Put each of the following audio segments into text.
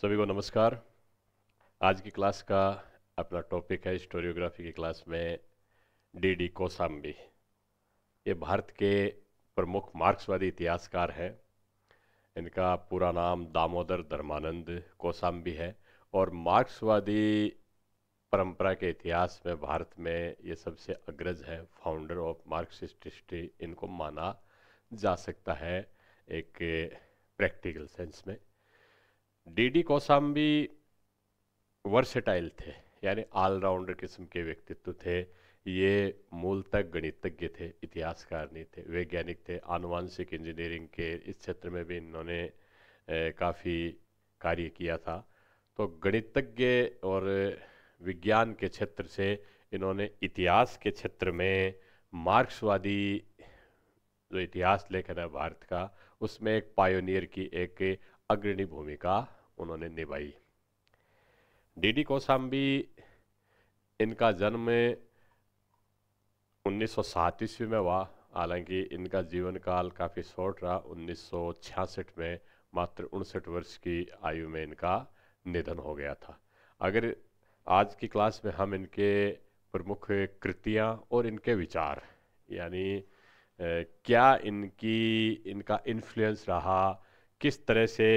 सभी को नमस्कार आज की क्लास का अपना टॉपिक है स्टोरियोग्राफी की क्लास में डी डी कोसाम्बी ये भारत के प्रमुख मार्क्सवादी इतिहासकार हैं इनका पूरा नाम दामोदर धर्मानंद कोसाम्बी है और मार्क्सवादी परंपरा के इतिहास में भारत में ये सबसे अग्रज है फाउंडर ऑफ मार्क्सिस्ट हिस्ट्री इनको माना जा सकता है एक प्रैक्टिकल सेंस में डीडी कौसाम्बी वर्सेटाइल थे यानी ऑलराउंडर किस्म के व्यक्तित्व थे ये मूलतः गणितज्ञ थे इतिहासकार नहीं थे वैज्ञानिक थे आनुवांशिक इंजीनियरिंग के इस क्षेत्र में भी इन्होंने काफ़ी कार्य किया था तो गणितज्ञ और विज्ञान के क्षेत्र से इन्होंने इतिहास के क्षेत्र में मार्क्सवादी जो इतिहास लेखन है भारत का उसमें एक पायोनियर की एक अग्रणी भूमिका उन्होंने निभाई डीडी कोसाम्बी इनका जन्म 1907 ईस्वी में हुआ हालांकि इनका जीवन काल काफ़ी शॉर्ट रहा 1966 में मात्र उनसठ वर्ष की आयु में इनका निधन हो गया था अगर आज की क्लास में हम इनके प्रमुख कृतियाँ और इनके विचार यानी क्या इनकी इनका इन्फ्लुएंस रहा किस तरह से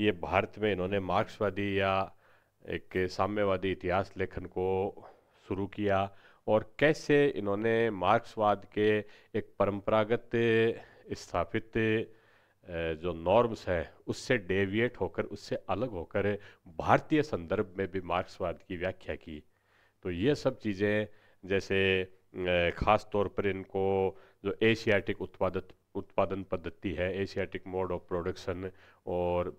ये भारत में इन्होंने मार्क्सवादी या एक साम्यवादी इतिहास लेखन को शुरू किया और कैसे इन्होंने मार्क्सवाद के एक परंपरागत स्थापित जो नॉर्म्स हैं उससे डेविएट होकर उससे अलग होकर भारतीय संदर्भ में भी मार्क्सवाद की व्याख्या की तो ये सब चीज़ें जैसे ख़ास तौर पर इनको जो एशियाटिक उत्पादक उत्पादन पद्धति है एशियाटिक मोड ऑफ प्रोडक्शन और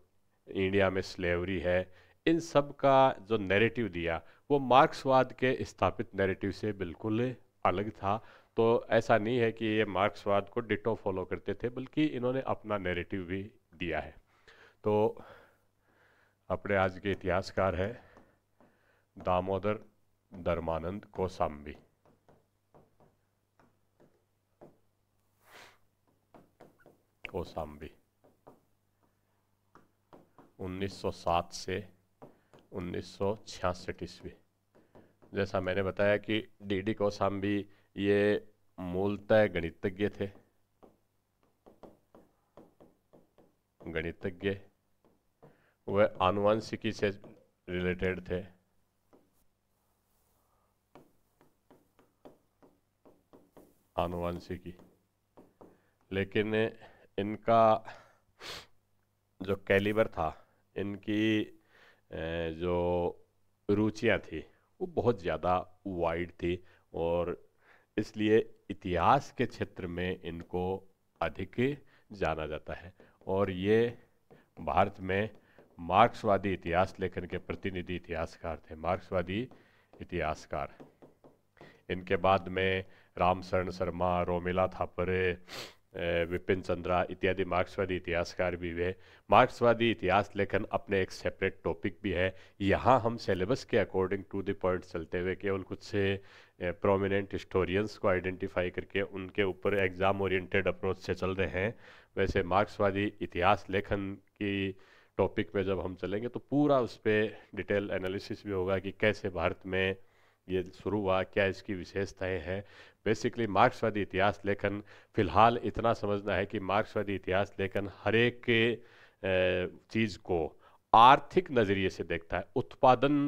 इंडिया में स्लेवरी है इन सब का जो नैरेटिव दिया वो मार्क्सवाद के स्थापित नैरेटिव से बिल्कुल अलग था तो ऐसा नहीं है कि ये मार्क्सवाद को डिटो फॉलो करते थे बल्कि इन्होंने अपना नैरेटिव भी दिया है तो अपने आज के इतिहासकार हैं दामोदर धर्मानंद कोसाम्बी कोसाम्बी 1907 से 1966 ईस्वी जैसा मैंने बताया कि डी डी कोसाम भी ये मूलतः गणितज्ञ थे गणितज्ञ वह आनुवंशिकी से रिलेटेड थे आनुवंशिकी लेकिन इनका जो कैलिबर था इनकी जो रुचियाँ थी वो बहुत ज़्यादा वाइड थी और इसलिए इतिहास के क्षेत्र में इनको अधिक जाना जाता है और ये भारत में मार्क्सवादी इतिहास लेखन के प्रतिनिधि इतिहासकार थे मार्क्सवादी इतिहासकार इनके बाद में रामशरण शर्मा रोमिला थापरे विपिन चंद्रा इत्यादि मार्क्सवादी इतिहासकार भी हुए मार्क्सवादी इतिहास लेखन अपने एक सेपरेट टॉपिक भी है यहाँ हम सिलेबस के अकॉर्डिंग टू द पॉइंट चलते हुए केवल कुछ से प्रोमिनेंट हिस्टोरियंस को आइडेंटिफाई करके उनके ऊपर एग्ज़ाम ओरिएंटेड अप्रोच से चल रहे हैं वैसे मार्क्सवादी इतिहास लेखन की टॉपिक में जब हम चलेंगे तो पूरा उस पर डिटेल एनालिसिस भी होगा कि कैसे भारत में ये शुरू हुआ क्या इसकी विशेषताएं हैं बेसिकली मार्क्सवादी इतिहास लेखन फ़िलहाल इतना समझना है कि मार्क्सवादी इतिहास लेखन हर एक चीज़ को आर्थिक नज़रिए से देखता है उत्पादन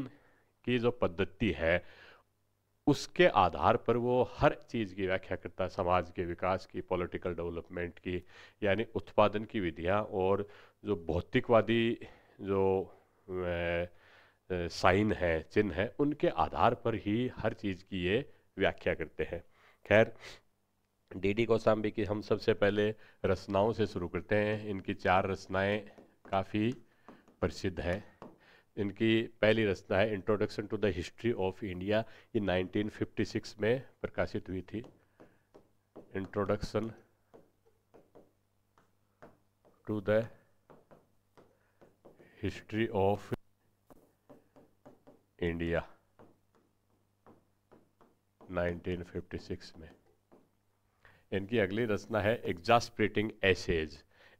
की जो पद्धति है उसके आधार पर वो हर चीज़ की व्याख्या करता है समाज के विकास की पॉलिटिकल डेवलपमेंट की यानी उत्पादन की विधियाँ और जो भौतिकवादी जो साइन है चिन्ह है उनके आधार पर ही हर चीज़ की ये व्याख्या करते हैं खैर डीडी कौसाम्बी की हम सबसे पहले रचनाओं से शुरू करते हैं इनकी चार रचनाएँ काफ़ी प्रसिद्ध है इनकी पहली रचना है introduction to the history of India ये 1956 में प्रकाशित हुई थी introduction to the history of India 1956 में इनकी अगली रचना है exasperating essays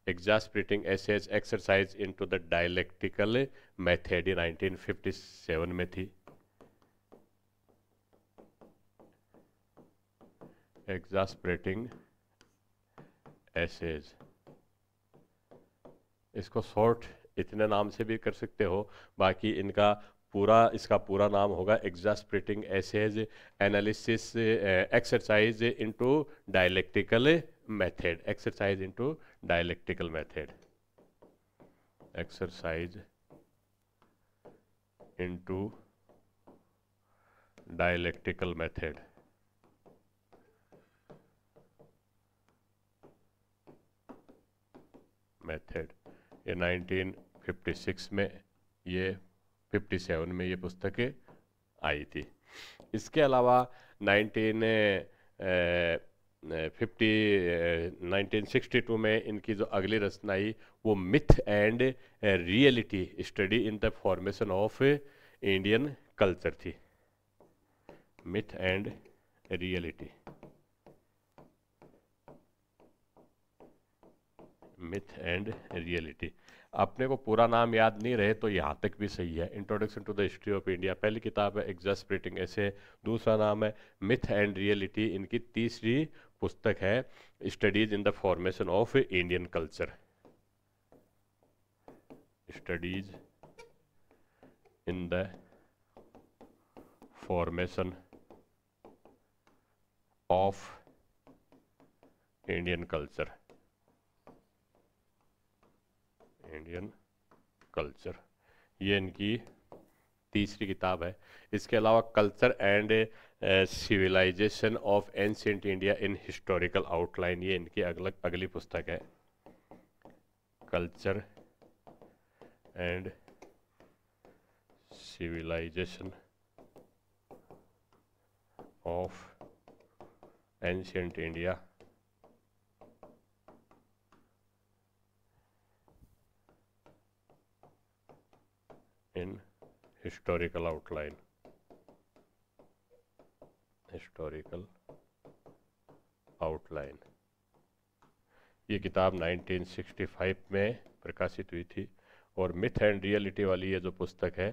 exasperating essays exercise into the dialectical method 1957 में थी एग्जास्परेटिंग एसेज इसको शॉर्ट इतने नाम से भी कर सकते हो बाकी इनका पूरा इसका पूरा नाम होगा exasperating essays analysis exercise into dialectical method exercise into dialectical method exercise into dialectical method method ये 1956 में ये 1957 में ये पुस्तक आई थी इसके अलावा 19 फिफ्टी नाइनटीन सिक्सटी टू में इनकी जो अगली रचना आई वो myth and reality study in the formation of Indian culture थी myth and reality myth and reality अपने को पूरा नाम याद नहीं रहे तो यहाँ तक भी सही है introduction to the history of India पहली किताब है एग्जास्परेटिंग ऐसे दूसरा नाम है मिथ एंड रियलिटी इनकी तीसरी पुस्तक है studies in the formation of Indian culture studies in the formation of Indian culture Indian culture ये इनकी तीसरी किताब है इसके अलावा culture and civilisation of ancient India in historical outline ये इनकी अगल अगली पुस्तक है culture and civilisation of ancient India in historical outline historical outline ये किताब 1965 में प्रकाशित हुई थी और मिथ एंड रियलिटी वाली ये जो पुस्तक है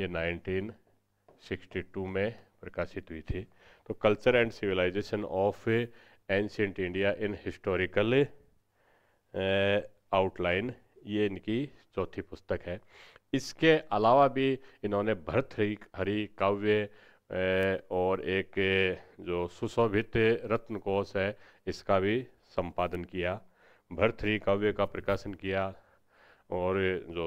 ये 1962 में प्रकाशित हुई थी तो culture and civilisation of ancient India in historical outline ये इनकी चौथी पुस्तक है इसके अलावा भी इन्होंने भरत हरी काव्य और एक जो सुशोभित रत्न कोश है इसका भी संपादन किया भरतहरी काव्य का प्रकाशन किया और जो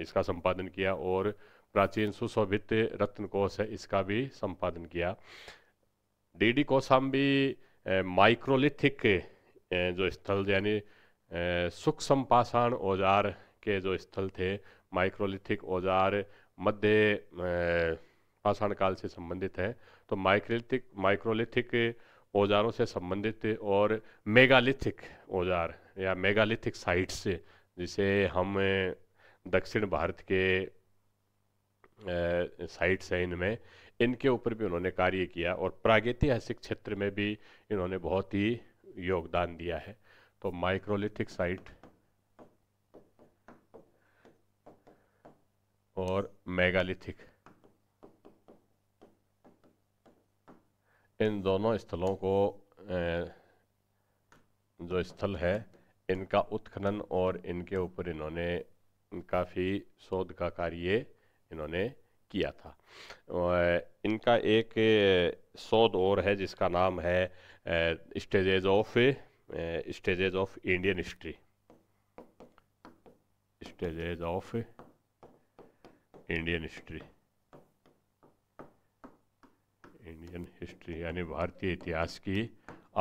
इसका संपादन किया और प्राचीन सुशोभित रत्न कोश है इसका भी संपादन किया डी डी कोसाम्बी माइक्रोलिथिक जो स्थल यानी सूक्ष्म पाषाण औजार के जो स्थल थे माइक्रोलिथिक औजार मध्य पाषाण काल से संबंधित है तो माइक्रोलिथिक माइक्रोलिथिक औजारों से संबंधित और मेगालिथिक औजार या मेगालिथिक साइट्स जिसे हम दक्षिण भारत के साइट्स हैं इनमें इनके ऊपर भी उन्होंने कार्य किया और प्रागैतिहासिक क्षेत्र में भी इन्होंने बहुत ही योगदान दिया है तो माइक्रोलिथिक साइट और मेगालिथिक इन दोनों स्थलों को जो स्थल है इनका उत्खनन और इनके ऊपर इन्होंने काफ़ी शोध का कार्य इन्होंने किया था इनका एक शोध और है जिसका नाम है stages of stages of Indian history stages of Indian history Indian history यानी भारतीय इतिहास की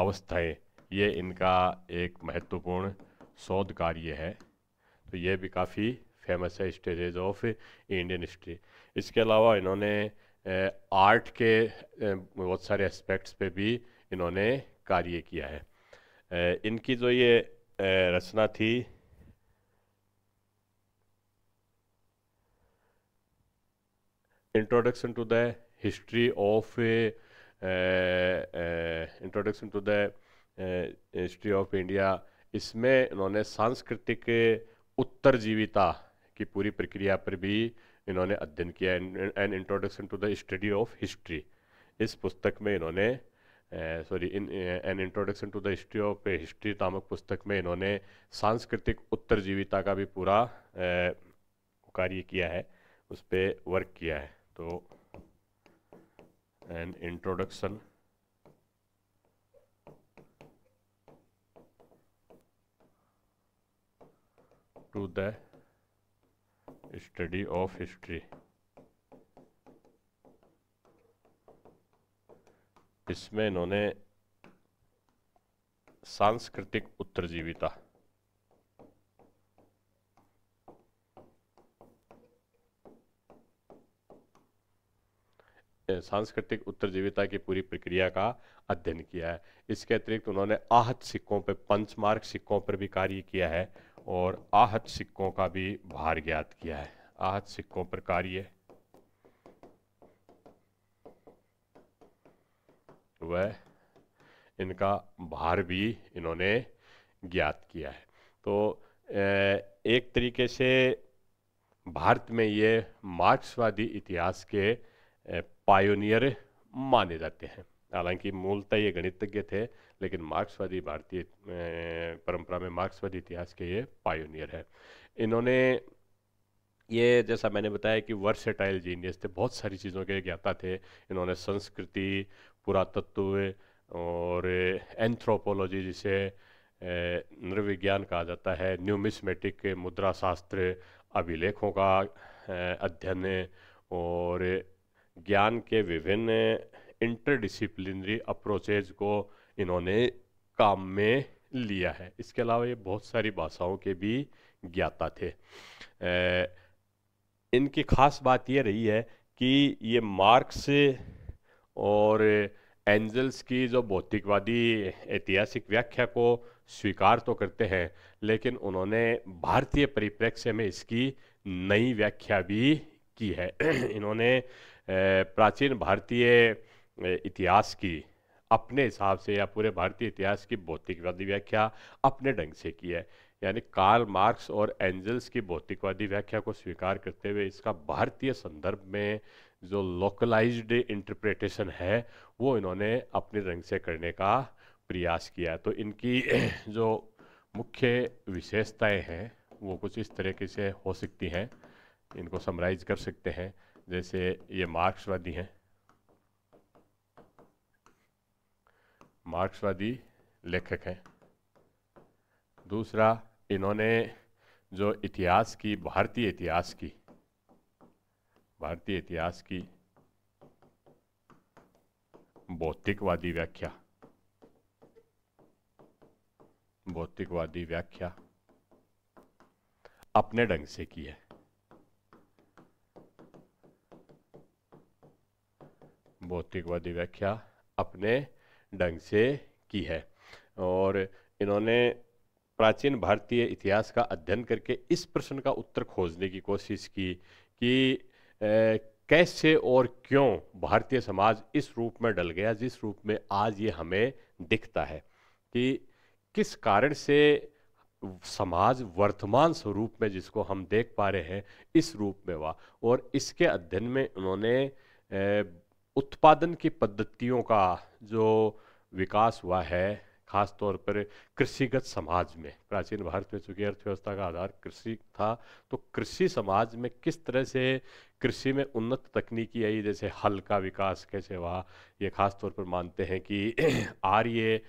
अवस्थाएं ये इनका एक महत्वपूर्ण शोध कार्य है तो ये भी काफ़ी फेमस है स्टेजेज ऑफ इंडियन हिस्ट्री इसके अलावा इन्होंने आर्ट के बहुत सारे एस्पेक्ट्स पे भी इन्होंने कार्य किया है इनकी जो ये रचना थी introduction to the history of uh, uh, introduction to the history of India इसमें इन्होंने सांस्कृतिक उत्तर जीविता की पूरी प्रक्रिया पर भी इन्होंने अध्ययन किया and introduction to the study of history इस पुस्तक में इन्होंने sorry in an introduction to the history of history नामक पुस्तक में इन्होंने सांस्कृतिक उत्तर जीविता का भी पूरा uh, कार्य किया है उस पर वर्क किया है तो an introduction to the study of history इसमें इन्होंने सांस्कृतिक उत्तरजीविता हैं सांस्कृतिक उत्तरजीविता की पूरी प्रक्रिया का अध्ययन किया है इसके अतिरिक्त उन्होंने आहत सिक्कों पर पंचमार्ग सिक्कों पर भी कार्य किया है और आहत सिक्कों का भी भार ज्ञात किया है आहत सिक्कों पर कार्य वह इनका भार भी इन्होंने ज्ञात किया है तो एक तरीके से भारत में ये मार्क्सवादी इतिहास के पायोनियर माने जाते हैं हालांकि मूलतः ये गणितज्ञ थे लेकिन मार्क्सवादी भारतीय परंपरा में मार्क्सवादी इतिहास के ये पायोनियर है इन्होंने ये जैसा मैंने बताया कि वर्सेटाइल जीनियस थे बहुत सारी चीज़ों के ज्ञाता थे इन्होंने संस्कृति पुरातत्व और एंथ्रोपोलॉजी जिसे नृविज्ञान कहा जाता है न्यूमिस्मेटिक मुद्रा शास्त्र अभिलेखों का अध्ययन और ज्ञान के विभिन्न इंटरडिसिप्लिनरी अप्रोचेज को इन्होंने काम में लिया है इसके अलावा ये बहुत सारी भाषाओं के भी ज्ञाता थे ए, इनकी खास बात ये रही है कि ये मार्क्स और एंजल्स की जो भौतिकवादी ऐतिहासिक व्याख्या को स्वीकार तो करते हैं लेकिन उन्होंने भारतीय परिप्रेक्ष्य में इसकी नई व्याख्या भी की है इन्होंने प्राचीन भारतीय इतिहास की अपने हिसाब से या पूरे भारतीय इतिहास की भौतिकवादी व्याख्या अपने ढंग से की है यानी कार्ल मार्क्स और एंजल्स की भौतिकवादी व्याख्या को स्वीकार करते हुए इसका भारतीय संदर्भ में जो लोकलाइज्ड इंटरप्रिटेशन है वो इन्होंने अपने ढंग से करने का प्रयास किया तो इनकी जो मुख्य विशेषताएं हैं वो कुछ इस तरीके से हो सकती हैं इनको समराइज कर सकते हैं जैसे ये मार्क्सवादी हैं मार्क्सवादी लेखक हैं दूसरा इन्होंने जो इतिहास की भारतीय इतिहास की भारतीय इतिहास की भौतिकवादी व्याख्या भौतिकवादी व्याख्या अपने ढंग से की है भौतिकवादी व्याख्या अपने ढंग से की है और इन्होंने प्राचीन भारतीय इतिहास का अध्ययन करके इस प्रश्न का उत्तर खोजने की कोशिश की कि ए, कैसे और क्यों भारतीय समाज इस रूप में डल गया जिस रूप में आज ये हमें दिखता है कि किस कारण से समाज वर्तमान स्वरूप में जिसको हम देख पा रहे हैं इस रूप में हुआ और इसके अध्ययन में उन्होंने ए, उत्पादन की पद्धतियों का जो विकास हुआ है खास तौर पर कृषिगत समाज में प्राचीन भारत में चूंकि अर्थव्यवस्था का आधार कृषि था तो कृषि समाज में किस तरह से कृषि में उन्नत तकनीकी आई जैसे हल का विकास कैसे हुआ ये खास तौर पर मानते हैं कि आर्य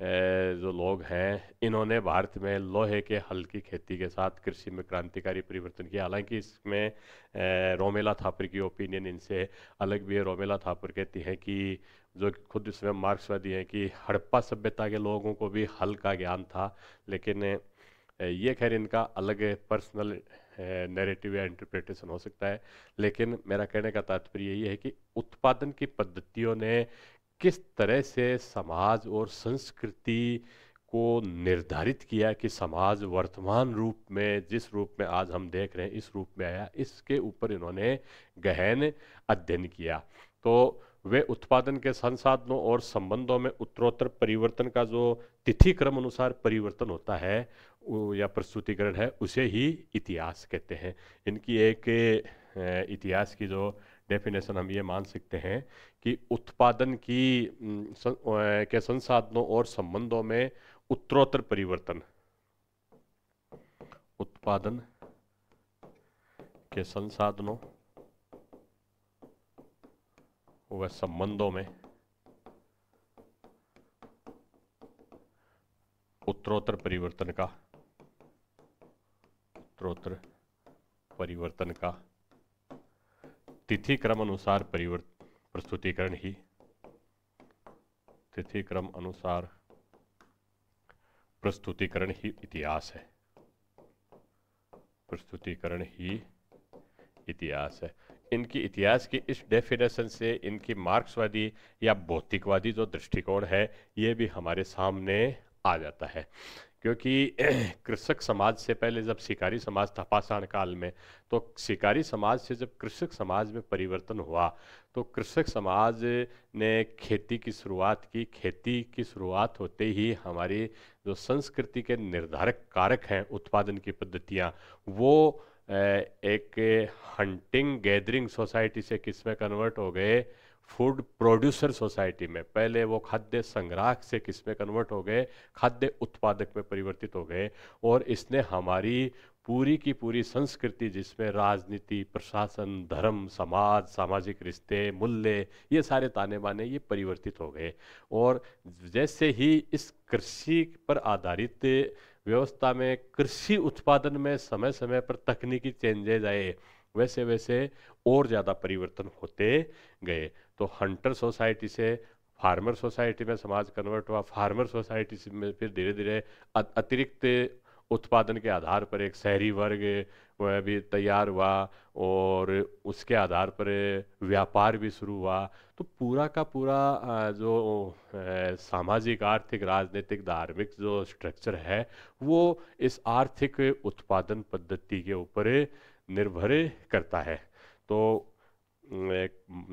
जो लोग हैं इन्होंने भारत में लोहे के हल की खेती के साथ कृषि में क्रांतिकारी परिवर्तन किया हालांकि इसमें रोमेला थापर की ओपिनियन इनसे अलग भी है रोमेला थापर कहती हैं कि जो खुद इसमें मार्क्सवादी हैं कि हड़प्पा सभ्यता के लोगों को भी हल का ज्ञान था लेकिन ये खैर इनका अलग पर्सनल नैरेटिव या इंटरप्रिटेशन हो सकता है लेकिन मेरा कहने का तात्पर्य ये है कि उत्पादन की पद्धतियों ने किस तरह से समाज और संस्कृति को निर्धारित किया कि समाज वर्तमान रूप में जिस रूप में आज हम देख रहे हैं इस रूप में आया इसके ऊपर इन्होंने गहन अध्ययन किया तो वे उत्पादन के संसाधनों और संबंधों में उत्तरोत्तर परिवर्तन का जो तिथि क्रम अनुसार परिवर्तन होता है या प्रस्तुतिकरण है उसे ही इतिहास कहते हैं इनकी एक इतिहास की जो डेफिनेशन हम ये मान सकते हैं कि उत्पादन की के संसाधनों और संबंधों में उत्तरोत्तर परिवर्तन उत्पादन के संसाधनों व संबंधों में उत्तरोत्तर परिवर्तन का उत्तरोत्तर परिवर्तन का तिथि क्रम अनुसार परिवर्त प्रस्तुतिकरण ही तिथि क्रम अनुसार प्रस्तुतिकरण ही इतिहास है प्रस्तुतिकरण ही इतिहास है इनकी इतिहास की इस डेफिनेशन से इनकी मार्क्सवादी या भौतिकवादी जो दृष्टिकोण है ये भी हमारे सामने आ जाता है क्योंकि कृषक समाज से पहले जब शिकारी समाज था पाषाण काल में तो शिकारी समाज से जब कृषक समाज में परिवर्तन हुआ तो कृषक समाज ने खेती की शुरुआत की खेती की शुरुआत होते ही हमारी जो संस्कृति के निर्धारक कारक हैं उत्पादन की पद्धतियाँ वो एक हंटिंग गैदरिंग सोसाइटी से किस में कन्वर्ट हो गए फूड प्रोड्यूसर सोसाइटी में पहले वो खाद्य संग्राहक से किस में कन्वर्ट हो गए खाद्य उत्पादक में परिवर्तित हो गए और इसने हमारी पूरी की पूरी संस्कृति जिसमें राजनीति प्रशासन धर्म समाज सामाजिक रिश्ते मूल्य ये सारे ताने बाने ये परिवर्तित हो गए और जैसे ही इस कृषि पर आधारित व्यवस्था में कृषि उत्पादन में समय समय पर तकनीकी चेंजेज आए वैसे वैसे और ज़्यादा परिवर्तन होते गए तो हंटर सोसाइटी से फार्मर सोसाइटी में समाज कन्वर्ट हुआ फार्मर सोसाइटी में फिर धीरे धीरे अतिरिक्त उत्पादन के आधार पर एक शहरी वर्ग वह भी तैयार हुआ और उसके आधार पर व्यापार भी शुरू हुआ तो पूरा का पूरा जो सामाजिक आर्थिक राजनीतिक धार्मिक जो स्ट्रक्चर है वो इस आर्थिक उत्पादन पद्धति के ऊपर निर्भर करता है तो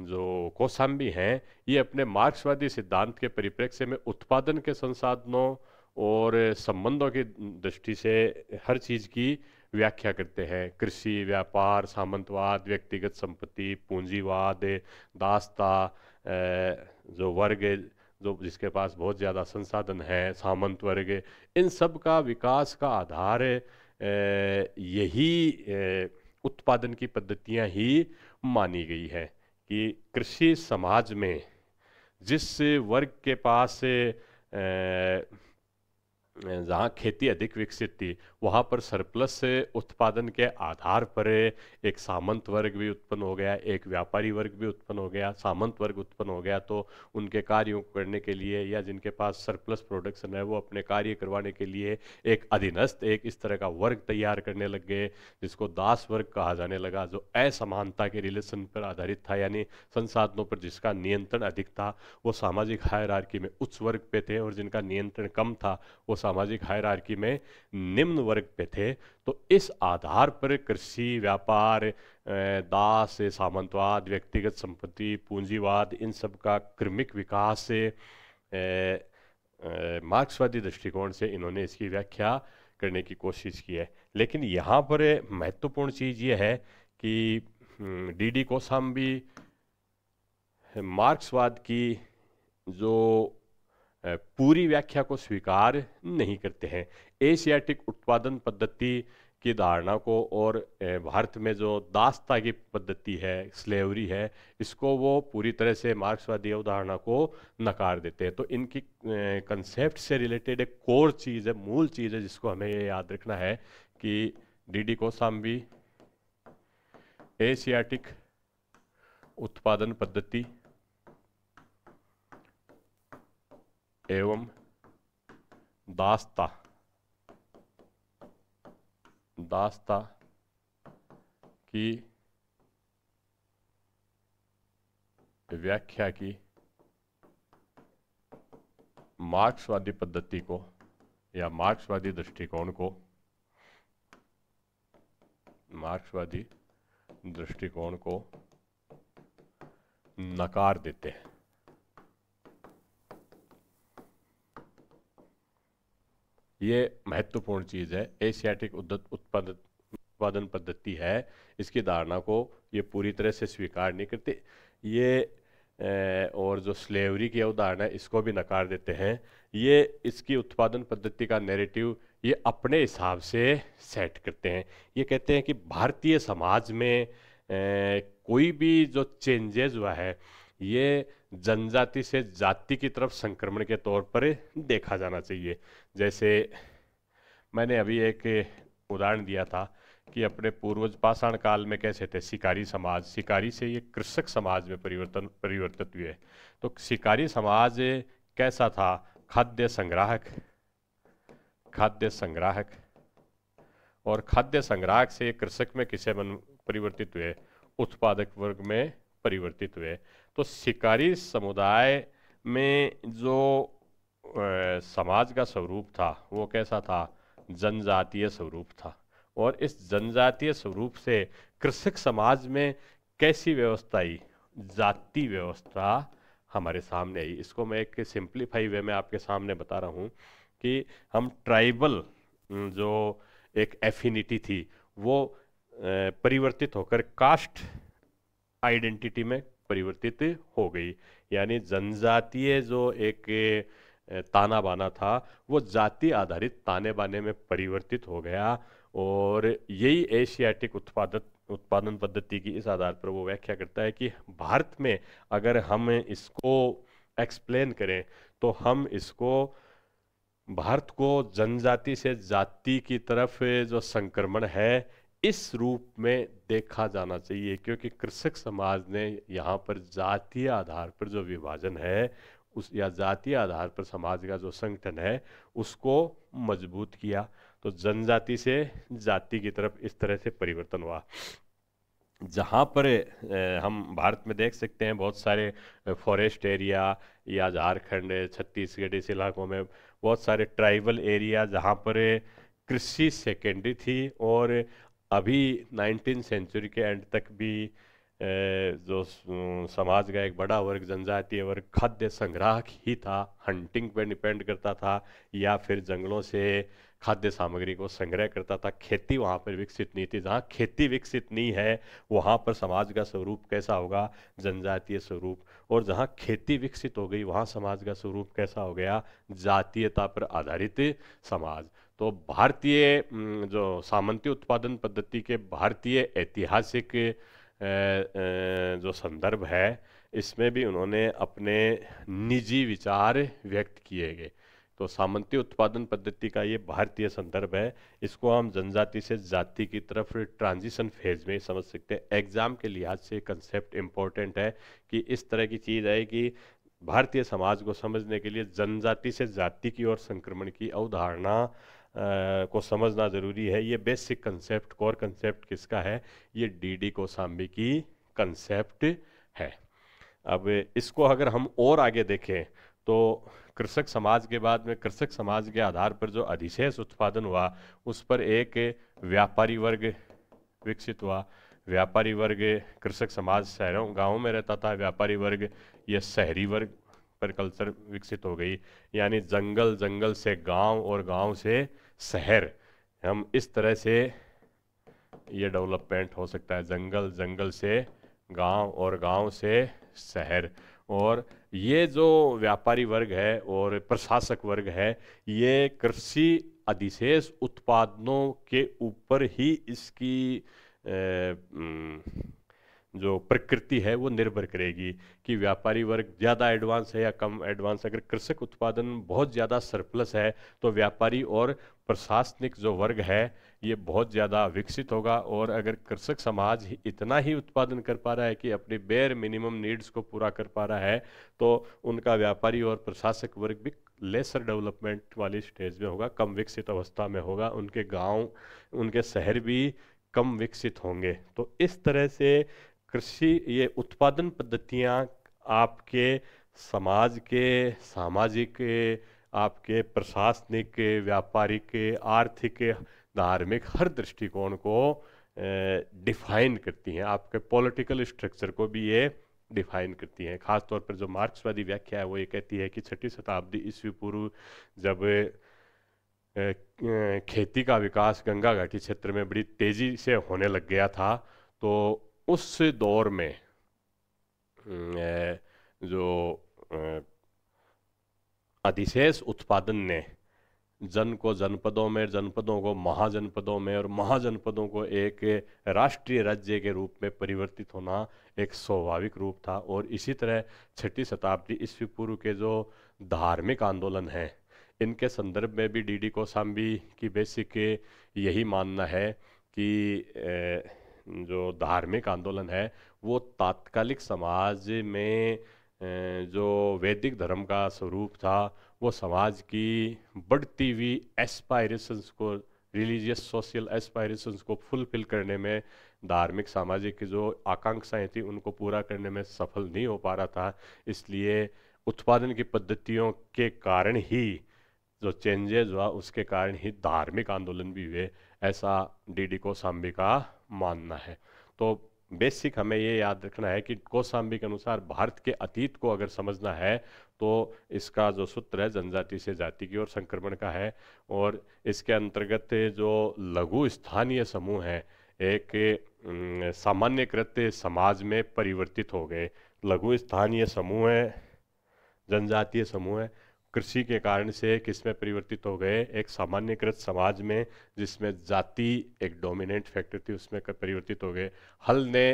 जो कोसाम्बी हैं ये अपने मार्क्सवादी सिद्धांत के परिप्रेक्ष्य में उत्पादन के संसाधनों और संबंधों की दृष्टि से हर चीज़ की व्याख्या करते हैं कृषि व्यापार सामंतवाद व्यक्तिगत संपत्ति पूंजीवाद दास्ता जो वर्ग जो जिसके पास बहुत ज़्यादा संसाधन हैं सामंत वर्ग इन सब का विकास का आधार यही उत्पादन की पद्धतियां ही मानी गई है कि कृषि समाज में जिस वर्ग के पास जहाँ खेती अधिक विकसित थी वहाँ पर सरप्लस से उत्पादन के आधार पर एक सामंत वर्ग भी उत्पन्न हो गया एक व्यापारी वर्ग भी उत्पन्न हो गया सामंत वर्ग उत्पन्न हो गया तो उनके कार्यों को करने के लिए या जिनके पास सरप्लस प्रोडक्शन है वो अपने कार्य करवाने के लिए एक अधीनस्थ एक इस तरह का वर्ग तैयार करने लग गए जिसको दास वर्ग कहा जाने लगा जो असमानता के रिलेशन पर आधारित था यानी संसाधनों पर जिसका नियंत्रण अधिक था वो सामाजिक हायरार्की में उच्च वर्ग पे थे और जिनका नियंत्रण कम था वो सामाजिक हायरार्की में निम्न वर्ग वर्ग पे थे तो इस आधार पर कृषि व्यापार दास सामंतवाद व्यक्तिगत संपत्ति पूंजीवाद इन सब का क्रमिक विकास से मार्क्सवादी दृष्टिकोण से इन्होंने इसकी व्याख्या करने की कोशिश की है लेकिन यहाँ पर महत्वपूर्ण चीज़ ये है कि हम्म, डी डी कोसाम भी मार्क्सवाद की जो पूरी व्याख्या को स्वीकार नहीं करते हैं एशियाटिक उत्पादन पद्धति की धारणा को और भारत में जो दास्ता की पद्धति है स्लेवरी है इसको वो पूरी तरह से मार्क्सवादी अवधारणा को नकार देते हैं तो इनकी कंसेप्ट से रिलेटेड एक कोर चीज़ है मूल चीज़ है जिसको हमें ये याद रखना है कि डी डी कोसाम्बी एशियाटिक उत्पादन पद्धति एवं दास्ता दास्ता की व्याख्या की मार्क्सवादी पद्धति को या मार्क्सवादी दृष्टिकोण को मार्क्सवादी दृष्टिकोण को नकार देते हैं ये महत्वपूर्ण चीज़ है एशियाटिक उत्पाद उत्पादन पद्धति है इसकी धारणा को ये पूरी तरह से स्वीकार नहीं करते ये और जो स्लेवरी की अवधारणा है इसको भी नकार देते हैं ये इसकी उत्पादन पद्धति का नेरेटिव ये अपने हिसाब से सेट करते हैं ये कहते हैं कि भारतीय समाज में ए, कोई भी जो चेंजेस हुआ है ये जनजाति से जाति की तरफ संक्रमण के तौर पर देखा जाना चाहिए जैसे मैंने अभी एक उदाहरण दिया था कि अपने पूर्वज पाषाण काल में कैसे थे शिकारी समाज शिकारी से ये कृषक समाज में परिवर्तन परिवर्तित हुए तो शिकारी समाज कैसा था खाद्य संग्राहक खाद्य संग्राहक और खाद्य संग्राहक से कृषक में किसे मन परिवर्तित हुए उत्पादक वर्ग में परिवर्तित हुए तो शिकारी समुदाय में जो समाज का स्वरूप था वो कैसा था जनजातीय स्वरूप था और इस जनजातीय स्वरूप से कृषक समाज में कैसी व्यवस्था आई जाति व्यवस्था हमारे सामने आई इसको मैं एक सिंप्लीफाई वे में आपके सामने बता रहा हूँ कि हम ट्राइबल जो एक एफिनिटी थी वो परिवर्तित होकर कास्ट आइडेंटिटी में परिवर्तित हो गई यानी जनजातीय जो एक ताना बाना था वो जाति आधारित ताने बाने में परिवर्तित हो गया और यही एशियाटिक उत्पादक उत्पादन पद्धति की इस आधार पर वो व्याख्या करता है कि भारत में अगर हम इसको एक्सप्लेन करें तो हम इसको भारत को जनजाति से जाति की तरफ जो संक्रमण है इस रूप में देखा जाना चाहिए क्योंकि कृषक समाज ने यहाँ पर जातीय आधार पर जो विभाजन है उस या जातीय आधार पर समाज का जो संगठन है उसको मजबूत किया तो जनजाति से जाति की तरफ इस तरह से परिवर्तन हुआ जहाँ पर हम भारत में देख सकते हैं बहुत सारे फॉरेस्ट एरिया या झारखंड छत्तीसगढ़ इस इलाकों में बहुत सारे ट्राइबल एरिया जहाँ पर कृषि सेकेंडरी थी और अभी नाइनटीन सेंचुरी के एंड तक भी जो समाज का एक बड़ा वर्ग जनजातीय वर्ग खाद्य संग्राहक ही था हंटिंग पर डिपेंड करता था या फिर जंगलों से खाद्य सामग्री को संग्रह करता था खेती वहाँ पर विकसित नहीं थी जहाँ खेती विकसित नहीं है वहाँ पर समाज का स्वरूप कैसा होगा जनजातीय स्वरूप और जहाँ खेती विकसित हो गई वहाँ समाज का स्वरूप कैसा हो गया जातीयता पर आधारित समाज तो भारतीय जो सामंती उत्पादन पद्धति के भारतीय ऐतिहासिक जो संदर्भ है इसमें भी उन्होंने अपने निजी विचार व्यक्त किए गए तो सामंती उत्पादन पद्धति का ये भारतीय संदर्भ है इसको हम जनजाति से जाति की तरफ ट्रांजिशन फेज में समझ सकते हैं एग्ज़ाम के लिहाज से कंसेप्ट इम्पोर्टेंट है कि इस तरह की चीज़ है कि भारतीय समाज को समझने के लिए जनजाति से जाति की ओर संक्रमण की अवधारणा को समझना ज़रूरी है ये बेसिक कंसेप्ट कोर कंसेप्ट किसका है ये डी डी कोसाम्बी की कंसेप्ट है अब इसको अगर हम और आगे देखें तो कृषक समाज के बाद में कृषक समाज के आधार पर जो अधिशेष उत्पादन हुआ उस पर एक व्यापारी वर्ग विकसित हुआ व्यापारी वर्ग कृषक समाज शहरों गांवों में रहता था व्यापारी वर्ग ये शहरी वर्ग पर कल्चर विकसित हो गई यानी जंगल जंगल से गांव और गांव से शहर हम इस तरह से ये डेवलपमेंट हो सकता है जंगल जंगल से गांव और गांव से शहर और ये जो व्यापारी वर्ग है और प्रशासक वर्ग है ये कृषि अधिशेष उत्पादनों के ऊपर ही इसकी ए, जो प्रकृति है वो निर्भर करेगी कि व्यापारी वर्ग ज़्यादा एडवांस है या कम एडवांस अगर कृषक उत्पादन बहुत ज़्यादा सरप्लस है तो व्यापारी और प्रशासनिक जो वर्ग है ये बहुत ज़्यादा विकसित होगा और अगर कृषक समाज इतना ही उत्पादन कर पा रहा है कि अपने बेर मिनिमम नीड्स को पूरा कर पा रहा है तो उनका व्यापारी और प्रशासक वर्ग भी लेसर डेवलपमेंट वाली स्टेज में होगा कम विकसित अवस्था में होगा उनके गांव उनके शहर भी कम विकसित होंगे तो इस तरह से कृषि ये उत्पादन पद्धतियाँ आपके समाज के सामाजिक आपके प्रशासनिक व्यापारिक आर्थिक धार्मिक हर दृष्टिकोण को डिफाइन करती हैं आपके पॉलिटिकल स्ट्रक्चर को भी ये डिफाइन करती हैं खासतौर पर जो मार्क्सवादी व्याख्या है वो ये कहती है कि छठी शताब्दी ईस्वी पूर्व जब खेती का विकास गंगा घाटी क्षेत्र में बड़ी तेज़ी से होने लग गया था तो उस दौर में जो अधिशेष उत्पादन ने जन को जनपदों में जनपदों को महाजनपदों में और महाजनपदों को एक राष्ट्रीय राज्य के रूप में परिवर्तित होना एक स्वाभाविक रूप था और इसी तरह छठी शताब्दी ईस्वी पूर्व के जो धार्मिक आंदोलन हैं इनके संदर्भ में भी डीडी कोसाम्बी की बेसिक यही मानना है कि जो धार्मिक आंदोलन है वो तात्कालिक समाज में जो वैदिक धर्म का स्वरूप था वो समाज की बढ़ती हुई एस्पायरेशंस को रिलीजियस सोशल एस्पायरेशंस को फुलफिल करने में धार्मिक सामाजिक की जो आकांक्षाएं थी उनको पूरा करने में सफल नहीं हो पा रहा था इसलिए उत्पादन की पद्धतियों के कारण ही जो चेंजेज हुआ उसके कारण ही धार्मिक आंदोलन भी हुए ऐसा डीडी को सांबिका मानना है तो बेसिक हमें ये याद रखना है कि कोसाम्बी के अनुसार भारत के अतीत को अगर समझना है तो इसका जो सूत्र है जनजाति से जाति की ओर संक्रमण का है और इसके अंतर्गत जो लघु स्थानीय समूह हैं एक सामान्यकृत समाज में परिवर्तित हो गए लघु स्थानीय समूह है जनजातीय समूह है कृषि के कारण से किसमें परिवर्तित हो गए एक सामान्यकृत समाज में जिसमें जाति एक डोमिनेंट फैक्टर थी उसमें परिवर्तित हो गए हल ने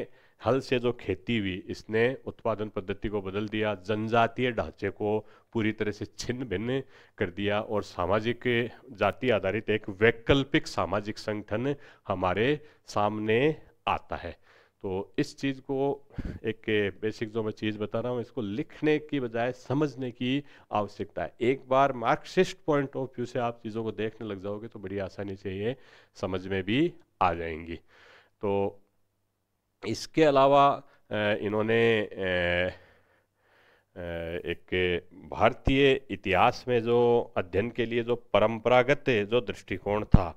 हल से जो खेती हुई इसने उत्पादन पद्धति को बदल दिया जनजातीय ढांचे को पूरी तरह से छिन्न भिन्न कर दिया और सामाजिक जाति आधारित एक वैकल्पिक सामाजिक संगठन हमारे सामने आता है तो इस चीज़ को एक बेसिक जो मैं चीज़ बता रहा हूँ इसको लिखने की बजाय समझने की आवश्यकता है एक बार मार्क्सिस्ट पॉइंट ऑफ व्यू से आप चीज़ों को देखने लग जाओगे तो बड़ी आसानी से ये समझ में भी आ जाएंगी तो इसके अलावा इन्होंने एक भारतीय इतिहास में जो अध्ययन के लिए जो परंपरागत जो दृष्टिकोण था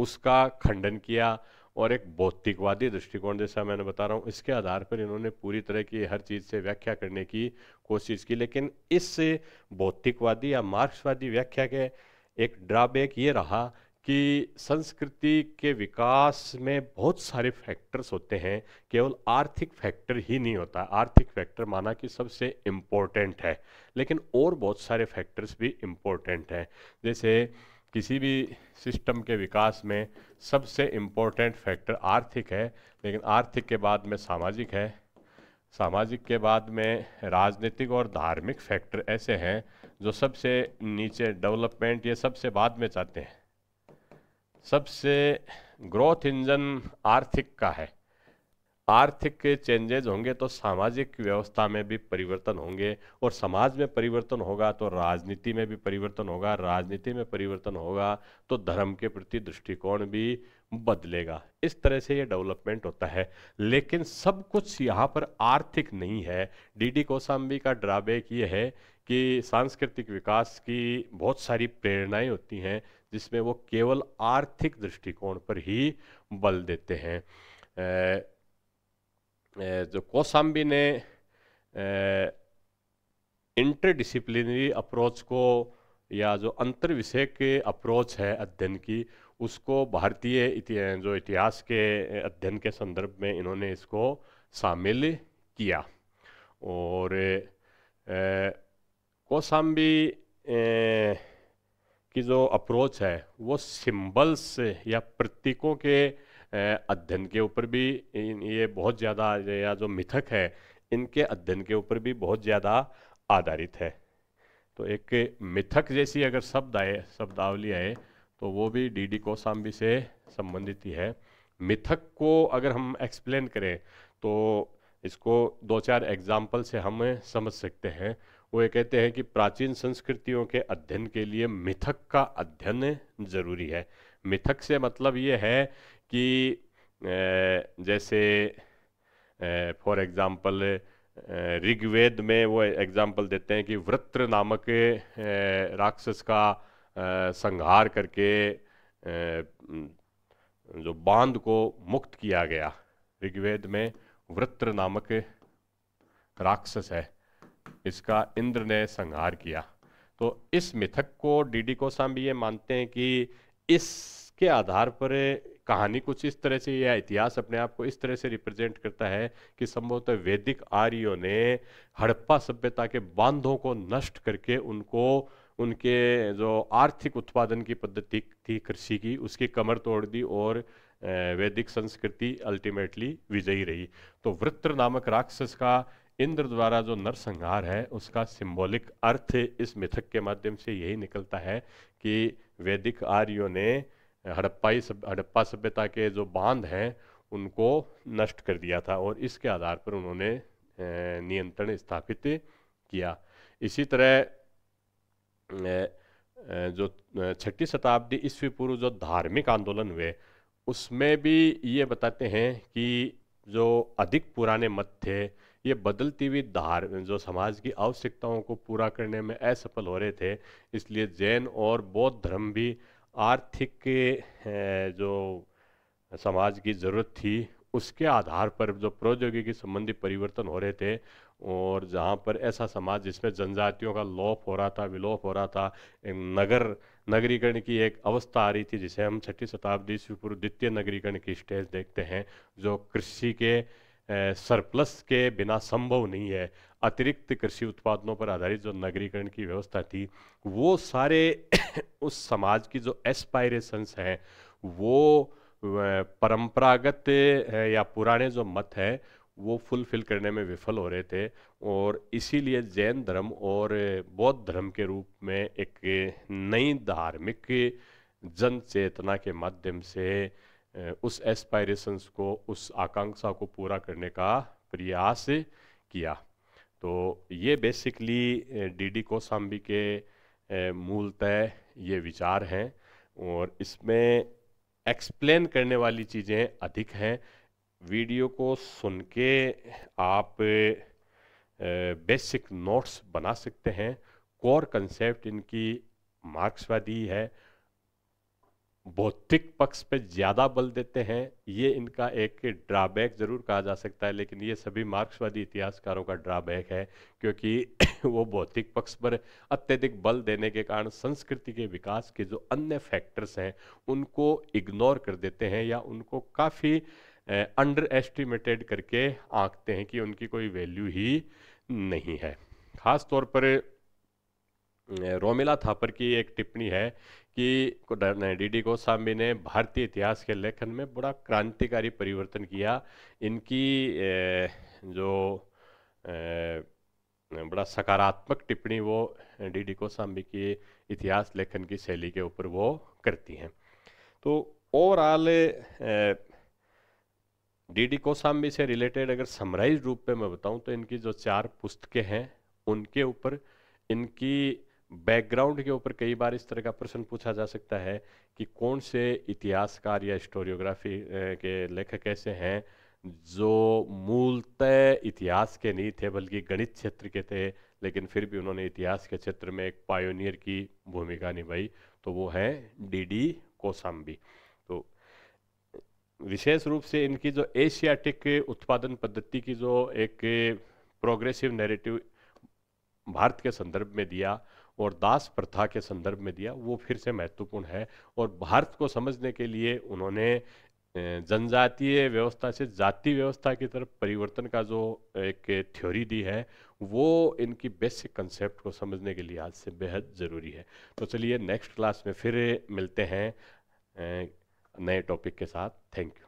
उसका खंडन किया और एक भौतिकवादी दृष्टिकोण जैसा मैंने बता रहा हूँ इसके आधार पर इन्होंने पूरी तरह की हर चीज़ से व्याख्या करने की कोशिश की लेकिन इस भौतिकवादी या मार्क्सवादी व्याख्या के एक ड्रॉबैक ये रहा कि संस्कृति के विकास में बहुत सारे फैक्टर्स होते हैं केवल आर्थिक फैक्टर ही नहीं होता आर्थिक फैक्टर माना कि सबसे इम्पोर्टेंट है लेकिन और बहुत सारे फैक्टर्स भी इम्पोर्टेंट हैं जैसे किसी भी सिस्टम के विकास में सबसे इम्पोर्टेंट फैक्टर आर्थिक है लेकिन आर्थिक के बाद में सामाजिक है सामाजिक के बाद में राजनीतिक और धार्मिक फैक्टर ऐसे हैं जो सबसे नीचे डेवलपमेंट ये सबसे बाद में चाहते हैं सबसे ग्रोथ इंजन आर्थिक का है आर्थिक चेंजेज होंगे तो सामाजिक व्यवस्था में भी परिवर्तन होंगे और समाज में परिवर्तन होगा तो राजनीति में भी परिवर्तन होगा राजनीति में परिवर्तन होगा तो धर्म के प्रति दृष्टिकोण भी बदलेगा इस तरह से ये डेवलपमेंट होता है लेकिन सब कुछ यहाँ पर आर्थिक नहीं है डीडी कोसाम्बी का ड्राबैक ये है कि सांस्कृतिक विकास की बहुत सारी प्रेरणाएं होती हैं जिसमें वो केवल आर्थिक दृष्टिकोण पर ही बल देते हैं जो कोसाम्बी ने इंटर डिसिप्लिनरी अप्रोच को या जो अंतर विषय के अप्रोच है अध्ययन की उसको भारतीय इतिहा, जो इतिहास के अध्ययन के संदर्भ में इन्होंने इसको शामिल किया और कोसाम्बी की जो अप्रोच है वो सिंबल्स या प्रतीकों के अध्ययन के ऊपर भी ये बहुत ज़्यादा या जो मिथक है इनके अध्ययन के ऊपर भी बहुत ज़्यादा आधारित है तो एक मिथक जैसी अगर शब्द आए शब्दावली आए तो वो भी डी डी कोसाम्बी से संबंधित ही है मिथक को अगर हम एक्सप्लेन करें तो इसको दो चार एग्जाम्पल से हम समझ सकते हैं वो ये कहते हैं कि प्राचीन संस्कृतियों के अध्ययन के लिए मिथक का अध्ययन जरूरी है मिथक से मतलब ये है कि जैसे फॉर एग्ज़ाम्पल ऋग्वेद में वो एग्ज़ाम्पल देते हैं कि वृत्र नामक राक्षस का संहार करके जो बांध को मुक्त किया गया ऋग्वेद में वृत्र नामक राक्षस है इसका इंद्र ने संहार किया तो इस मिथक को डीडी कोसाम भी ये मानते हैं कि इसके आधार पर कहानी कुछ इस तरह से या इतिहास अपने आप को इस तरह से रिप्रेजेंट करता है कि संभवतः वैदिक आर्यों ने हड़प्पा सभ्यता के बांधों को नष्ट करके उनको उनके जो आर्थिक उत्पादन की पद्धति थी कृषि की उसकी कमर तोड़ दी और वैदिक संस्कृति अल्टीमेटली विजयी रही तो वृत्र नामक राक्षस का इंद्र द्वारा जो नरसंहार है उसका सिंबॉलिक अर्थ इस मिथक के माध्यम से यही निकलता है कि वैदिक आर्यों ने हड़प्पाई सब हड़प्पा सभ्यता के जो बांध हैं उनको नष्ट कर दिया था और इसके आधार पर उन्होंने नियंत्रण स्थापित किया इसी तरह जो छठी शताब्दी ईस्वी पूर्व जो धार्मिक आंदोलन हुए उसमें भी ये बताते हैं कि जो अधिक पुराने मत थे ये बदलती हुई धार जो समाज की आवश्यकताओं को पूरा करने में असफल हो रहे थे इसलिए जैन और बौद्ध धर्म भी आर्थिक जो समाज की ज़रूरत थी उसके आधार पर जो प्रौद्योगिकी संबंधी परिवर्तन हो रहे थे और जहाँ पर ऐसा समाज जिसमें जनजातियों का लोप हो रहा था विलोप हो रहा था नगर नगरीकरण की एक अवस्था आ रही थी जिसे हम छठी शताब्दी से पूर्व द्वितीय नगरीकरण की स्टेज देखते हैं जो कृषि के सरप्लस के बिना संभव नहीं है अतिरिक्त कृषि उत्पादनों पर आधारित जो नगरीकरण की व्यवस्था थी वो सारे उस समाज की जो एस्पायरेशंस हैं वो परंपरागत या पुराने जो मत हैं वो फुलफिल करने में विफल हो रहे थे और इसीलिए जैन धर्म और बौद्ध धर्म के रूप में एक नई धार्मिक जन चेतना के माध्यम से उस एस्पायरेशंस को उस आकांक्षा को पूरा करने का प्रयास किया तो ये बेसिकली डीडी कोसाम्बी के मूलतः ये विचार हैं और इसमें एक्सप्लेन करने वाली चीज़ें अधिक हैं वीडियो को सुन के आप बेसिक नोट्स बना सकते हैं कोर कंसेप्ट इनकी मार्क्सवादी है भौतिक पक्ष पे ज़्यादा बल देते हैं ये इनका एक ड्राबैक ज़रूर कहा जा सकता है लेकिन ये सभी मार्क्सवादी इतिहासकारों का ड्राबैक है क्योंकि वो भौतिक पक्ष पर अत्यधिक बल देने के कारण संस्कृति के विकास के जो अन्य फैक्टर्स हैं उनको इग्नोर कर देते हैं या उनको काफ़ी अंडर एस्टिमेटेड करके आंकते हैं कि उनकी कोई वैल्यू ही नहीं है ख़ास तौर पर रोमिला थापर की एक टिप्पणी है कि डीडी गोस्वामी ने भारतीय इतिहास के लेखन में बड़ा क्रांतिकारी परिवर्तन किया इनकी जो बड़ा सकारात्मक टिप्पणी वो डीडी गोस्वामी की इतिहास लेखन की शैली के ऊपर वो करती हैं तो ओवरऑल डी डी कोसाम्बी से रिलेटेड अगर समराइज रूप पे मैं बताऊं तो इनकी जो चार पुस्तकें हैं उनके ऊपर इनकी बैकग्राउंड के ऊपर कई बार इस तरह का प्रश्न पूछा जा सकता है कि कौन से इतिहासकार या स्टोरियोग्राफी के लेखक ऐसे हैं जो मूलतः इतिहास के नहीं थे बल्कि गणित क्षेत्र के थे लेकिन फिर भी उन्होंने इतिहास के क्षेत्र में एक पायोनियर की भूमिका निभाई तो वो हैं डी डी कोसाम्बी तो विशेष रूप से इनकी जो एशियाटिक उत्पादन पद्धति की जो एक प्रोग्रेसिव नैरेटिव भारत के संदर्भ में दिया और दास प्रथा के संदर्भ में दिया वो फिर से महत्वपूर्ण है और भारत को समझने के लिए उन्होंने जनजातीय व्यवस्था से जाति व्यवस्था की तरफ परिवर्तन का जो एक थ्योरी दी है वो इनकी बेसिक कंसेप्ट को समझने के लिहाज से बेहद ज़रूरी है तो चलिए नेक्स्ट क्लास में फिर मिलते हैं नए टॉपिक के साथ थैंक यू